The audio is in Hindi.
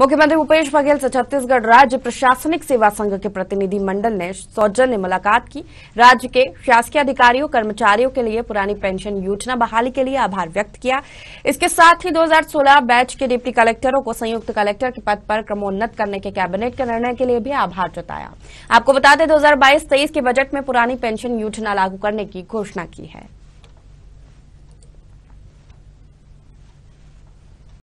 मुख्यमंत्री भूपेश बघेल से छत्तीसगढ़ राज्य प्रशासनिक सेवा संघ के प्रतिनिधि मंडल ने सौजन्य मुलाकात की राज्य के शासकीय अधिकारियों कर्मचारियों के लिए पुरानी पेंशन योजना बहाली के लिए आभार व्यक्त किया इसके साथ ही 2016 बैच के डिप्टी कलेक्टरों को संयुक्त कलेक्टर के पद पर क्रमोन्नत करने के कैबिनेट के निर्णय के लिए भी आभार जताया आपको बता दें दो हजार के बजट में पुरानी पेंशन योजना लागू करने की घोषणा की है